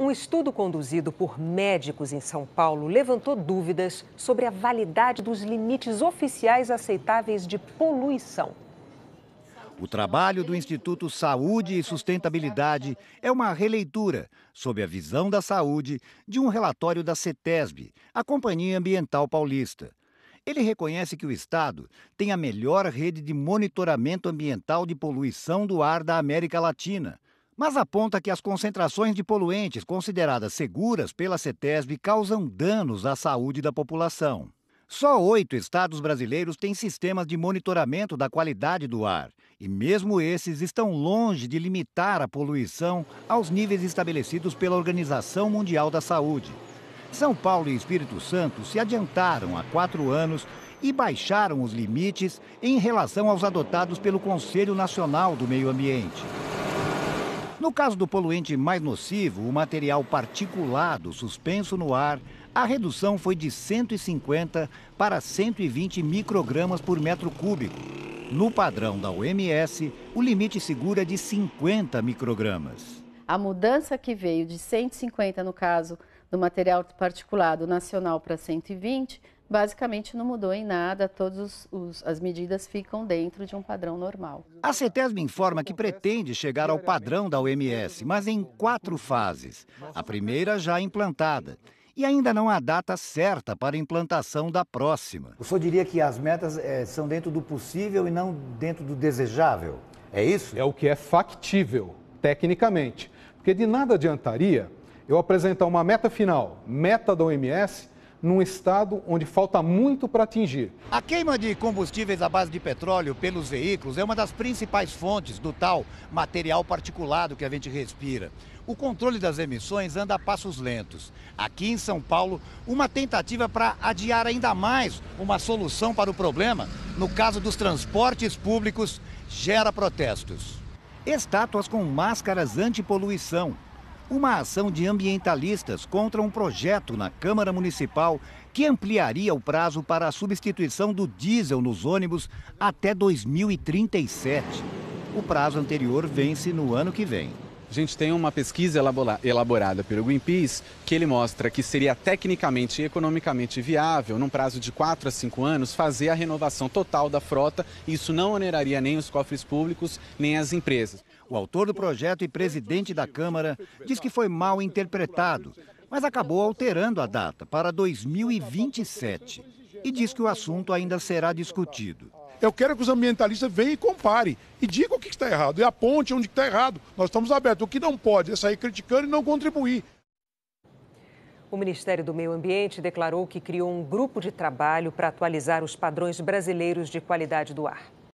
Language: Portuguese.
Um estudo conduzido por médicos em São Paulo levantou dúvidas sobre a validade dos limites oficiais aceitáveis de poluição. O trabalho do Instituto Saúde e Sustentabilidade é uma releitura, sob a visão da saúde, de um relatório da CETESB, a Companhia Ambiental Paulista. Ele reconhece que o Estado tem a melhor rede de monitoramento ambiental de poluição do ar da América Latina mas aponta que as concentrações de poluentes consideradas seguras pela CETESB causam danos à saúde da população. Só oito estados brasileiros têm sistemas de monitoramento da qualidade do ar, e mesmo esses estão longe de limitar a poluição aos níveis estabelecidos pela Organização Mundial da Saúde. São Paulo e Espírito Santo se adiantaram há quatro anos e baixaram os limites em relação aos adotados pelo Conselho Nacional do Meio Ambiente. No caso do poluente mais nocivo, o material particulado suspenso no ar, a redução foi de 150 para 120 microgramas por metro cúbico. No padrão da OMS, o limite seguro é de 50 microgramas. A mudança que veio de 150, no caso do material particulado nacional para 120, basicamente não mudou em nada, todas as medidas ficam dentro de um padrão normal. A CETESB informa que pretende chegar ao padrão da OMS, mas em quatro fases. A primeira já implantada. E ainda não há data certa para implantação da próxima. O senhor diria que as metas é, são dentro do possível e não dentro do desejável. É isso? É o que é factível, tecnicamente. Porque de nada adiantaria eu apresentar uma meta final, meta da OMS, num estado onde falta muito para atingir. A queima de combustíveis à base de petróleo pelos veículos é uma das principais fontes do tal material particulado que a gente respira. O controle das emissões anda a passos lentos. Aqui em São Paulo, uma tentativa para adiar ainda mais uma solução para o problema, no caso dos transportes públicos, gera protestos. Estátuas com máscaras antipoluição uma ação de ambientalistas contra um projeto na Câmara Municipal que ampliaria o prazo para a substituição do diesel nos ônibus até 2037. O prazo anterior vence no ano que vem. A gente tem uma pesquisa elaborada pelo Greenpeace que ele mostra que seria tecnicamente e economicamente viável, num prazo de 4 a 5 anos, fazer a renovação total da frota. Isso não oneraria nem os cofres públicos, nem as empresas. O autor do projeto e presidente da Câmara diz que foi mal interpretado, mas acabou alterando a data para 2027 e diz que o assunto ainda será discutido. Eu quero que os ambientalistas venham e comparem e digam o que está errado e aponte onde está errado. Nós estamos abertos. O que não pode é sair criticando e não contribuir. O Ministério do Meio Ambiente declarou que criou um grupo de trabalho para atualizar os padrões brasileiros de qualidade do ar.